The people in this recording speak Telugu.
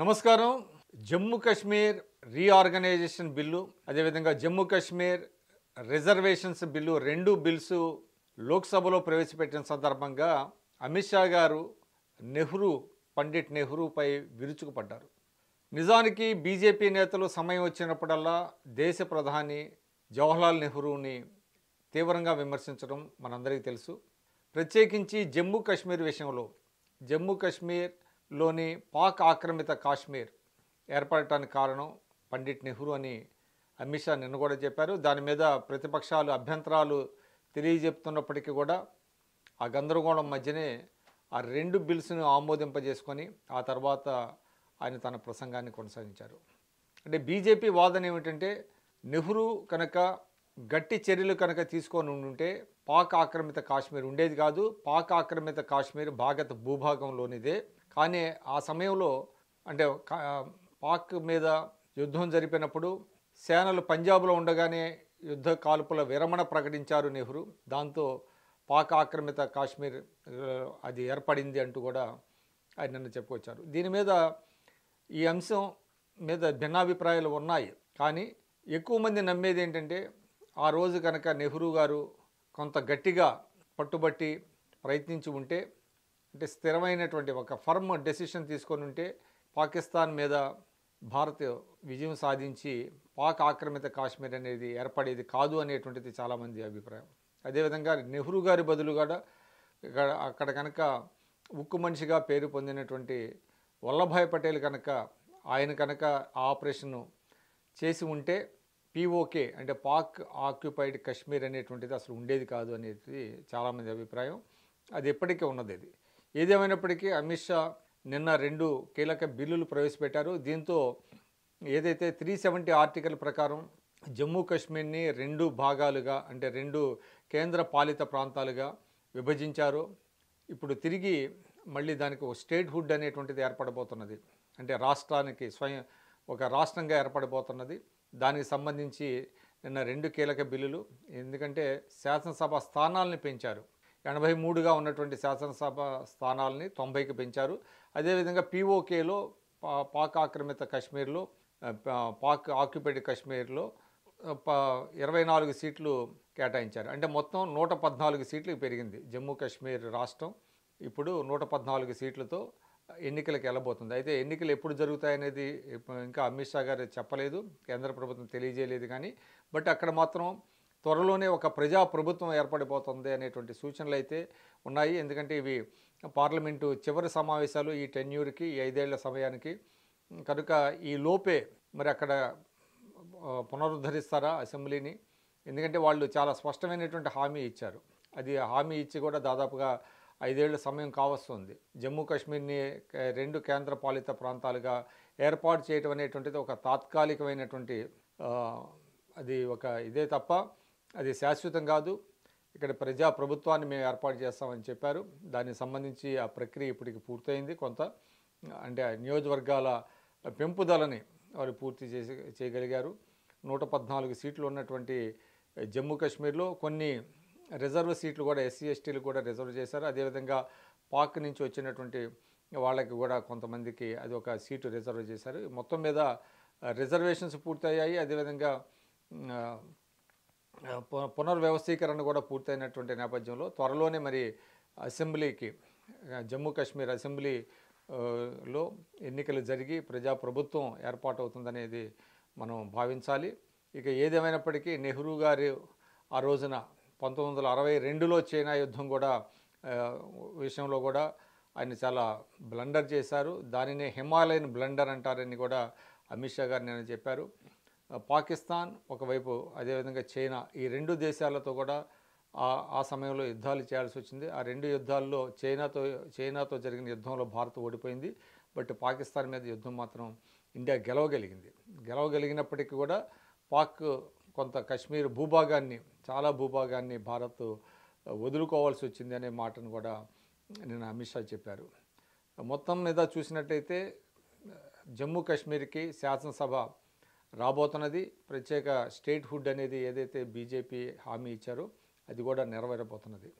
నమస్కారం జమ్మూ కాశ్మీర్ రీఆర్గనైజేషన్ బిల్లు అదేవిధంగా జమ్మూ కాశ్మీర్ రిజర్వేషన్స్ బిల్లు రెండు బిల్స్ లోక్సభలో ప్రవేశపెట్టిన సందర్భంగా అమిత్ షా గారు నెహ్రూ పండిట్ నెహ్రూపై విరుచుకుపడ్డారు నిజానికి బీజేపీ నేతలు సమయం వచ్చినప్పుడల్లా దేశ ప్రధాని జవహర్లాల్ నెహ్రూని తీవ్రంగా విమర్శించడం మనందరికీ తెలుసు ప్రత్యేకించి జమ్మూ కాశ్మీర్ విషయంలో జమ్మూ కాశ్మీర్ లోని పాక్ ఆక్రమిత కాశ్మీర్ ఏర్పడటానికి కారణం పండిట్ నెహ్రూ అని అమిత్ షా నిన్న కూడా చెప్పారు దాని మీద ప్రతిపక్షాలు అభ్యంతరాలు తెలియజెప్తున్నప్పటికీ కూడా ఆ గందరగోళం మధ్యనే ఆ రెండు బిల్స్ను ఆమోదింపజేసుకొని ఆ తర్వాత ఆయన తన ప్రసంగాన్ని కొనసాగించారు అంటే బీజేపీ వాదన ఏమిటంటే నెహ్రూ కనుక గట్టి చర్యలు కనుక తీసుకొని ఉండుంటే పాక్ ఆక్రమిత కాశ్మీర్ ఉండేది కాదు పాక్ ఆక్రమిత కాశ్మీర్ భాగత భూభాగంలోనిదే కానీ ఆ సమయంలో అంటే పాక్ మీద యుద్ధం జరిపినప్పుడు సేనలు పంజాబ్లో ఉండగానే యుద్ధ కాల్పుల విరమణ ప్రకటించారు నెహ్రూ దాంతో పాక్ ఆక్రమిత కాశ్మీర్ అది ఏర్పడింది అంటూ కూడా ఆయన నిన్న చెప్పుకొచ్చారు దీని మీద ఈ అంశం మీద భిన్నాభిప్రాయాలు ఉన్నాయి కానీ ఎక్కువ మంది నమ్మేది ఏంటంటే ఆ రోజు కనుక నెహ్రూ గారు కొంత గట్టిగా పట్టుబట్టి ప్రయత్నించి ఉంటే అంటే స్థిరమైనటువంటి ఒక ఫర్మ్ డెసిషన్ తీసుకొని ఉంటే పాకిస్తాన్ మీద భారత్ విజయం సాధించి పాక్ ఆక్రమిత కాశ్మీర్ అనేది ఏర్పడేది కాదు అనేటువంటిది చాలామంది అభిప్రాయం అదేవిధంగా నెహ్రూ గారి బదులు కూడా అక్కడ కనుక ఉక్కు మనిషిగా పేరు పొందినటువంటి వల్లభాయ్ పటేల్ కనుక ఆయన కనుక ఆపరేషన్ను చేసి ఉంటే పీఓకే అంటే పాక్ ఆక్యుపైడ్ కశ్మీర్ అనేటువంటిది అసలు ఉండేది కాదు అనేది చాలామంది అభిప్రాయం అది ఎప్పటికీ ఉన్నది ఏదేమైనప్పటికీ అమిత్ షా నిన్న రెండు కీలక బిల్లులు ప్రవేశపెట్టారు దీంతో ఏదైతే త్రీ సెవెంటీ ఆర్టికల్ ప్రకారం జమ్మూ కాశ్మీర్ని రెండు భాగాలుగా అంటే రెండు కేంద్ర పాలిత ప్రాంతాలుగా విభజించారు ఇప్పుడు తిరిగి మళ్ళీ దానికి ఒక స్టేట్హుడ్ అనేటువంటిది ఏర్పడబోతున్నది అంటే రాష్ట్రానికి స్వయం ఒక రాష్ట్రంగా ఏర్పడబోతున్నది దానికి సంబంధించి నిన్న రెండు కీలక బిల్లులు ఎందుకంటే శాసనసభ స్థానాలను పెంచారు ఎనభై మూడుగా ఉన్నటువంటి శాసనసభ స్థానాలని తొంభైకి పెంచారు అదేవిధంగా పీఓకేలో పాక్ ఆక్రమిత కశ్మీర్లో పాక్ ఆక్యుపైడ్ కశ్మీర్లో ఇరవై నాలుగు సీట్లు కేటాయించారు అంటే మొత్తం నూట పద్నాలుగు సీట్లు పెరిగింది జమ్మూ కాశ్మీర్ రాష్ట్రం ఇప్పుడు నూట పద్నాలుగు సీట్లతో ఎన్నికలకు వెళ్ళబోతుంది అయితే ఎన్నికలు ఎప్పుడు జరుగుతాయనేది ఇంకా అమిత్ షా గారు చెప్పలేదు కేంద్ర ప్రభుత్వం తెలియజేయలేదు కానీ బట్ అక్కడ మాత్రం త్వరలోనే ఒక ప్రజా ప్రభుత్వం ఏర్పడిపోతుంది అనేటువంటి సూచనలు అయితే ఉన్నాయి ఎందుకంటే ఇవి పార్లమెంటు చివరి సమావేశాలు ఈ టెన్యూర్కి ఈ ఐదేళ్ల సమయానికి కనుక ఈ లోపే మరి అక్కడ పునరుద్ధరిస్తారా అసెంబ్లీని ఎందుకంటే వాళ్ళు చాలా స్పష్టమైనటువంటి హామీ ఇచ్చారు అది హామీ ఇచ్చి కూడా దాదాపుగా ఐదేళ్ల సమయం కావస్తుంది జమ్మూ కాశ్మీర్ని రెండు కేంద్ర పాలిత ప్రాంతాలుగా ఏర్పాటు చేయటం అనేటువంటిది ఒక తాత్కాలికమైనటువంటి అది ఒక ఇదే తప్ప అది శాశ్వతం కాదు ఇక్కడ ప్రజా ప్రభుత్వాన్ని మేము ఏర్పాటు చేస్తామని చెప్పారు దానికి సంబంధించి ఆ ప్రక్రియ ఇప్పటికి పూర్తయింది కొంత అంటే ఆ నియోజకవర్గాల పెంపుదలని వారు పూర్తి చేసి చేయగలిగారు నూట పద్నాలుగు సీట్లు ఉన్నటువంటి జమ్మూ కాశ్మీర్లో కొన్ని రిజర్వ్ సీట్లు కూడా ఎస్సీ ఎస్టీలు కూడా రిజర్వ్ చేశారు అదేవిధంగా పాక్ నుంచి వచ్చినటువంటి వాళ్ళకి కూడా కొంతమందికి అది ఒక సీటు రిజర్వ్ చేశారు మొత్తం మీద రిజర్వేషన్స్ పూర్తయ్యాయి అదేవిధంగా పునర్వ్యవస్థీకరణ కూడా పూర్తయినటువంటి నేపథ్యంలో త్వరలోనే మరి అసెంబ్లీకి జమ్మూ కాశ్మీర్ అసెంబ్లీలో ఎన్నికలు జరిగి ప్రజాప్రభుత్వం ఏర్పాటవుతుందనేది మనం భావించాలి ఇక ఏదేమైనప్పటికీ నెహ్రూ గారు ఆ రోజున పంతొమ్మిది వందల అరవై రెండులో చైనా యుద్ధం కూడా విషయంలో కూడా ఆయన చాలా బ్లండర్ చేశారు దానినే హిమాలయన్ బ్లండర్ అంటారని కూడా అమిత్ షా గారు నేను చెప్పారు పాకిస్తాన్ ఒకవైపు అదేవిధంగా చైనా ఈ రెండు దేశాలతో కూడా ఆ సమయంలో యుద్ధాలు చేయాల్సి వచ్చింది ఆ రెండు యుద్ధాల్లో చైనాతో చైనాతో జరిగిన యుద్ధంలో భారత్ ఓడిపోయింది బట్ పాకిస్తాన్ మీద యుద్ధం మాత్రం ఇండియా గెలవగలిగింది గెలవగలిగినప్పటికీ కూడా పాక్ కొంత కశ్మీర్ భూభాగాన్ని చాలా భూభాగాన్ని భారత్ వదులుకోవాల్సి వచ్చింది అనే మాటను కూడా నిన్న అమిత్ షా చెప్పారు మొత్తం మీద చూసినట్టయితే జమ్మూ కాశ్మీర్కి శాసనసభ రాబోతున్నది ప్రత్యేక స్టేట్ హుడ్ అనేది ఏదైతే బీజేపీ హామీ ఇచ్చారో అది కూడా నెరవేరబోతున్నది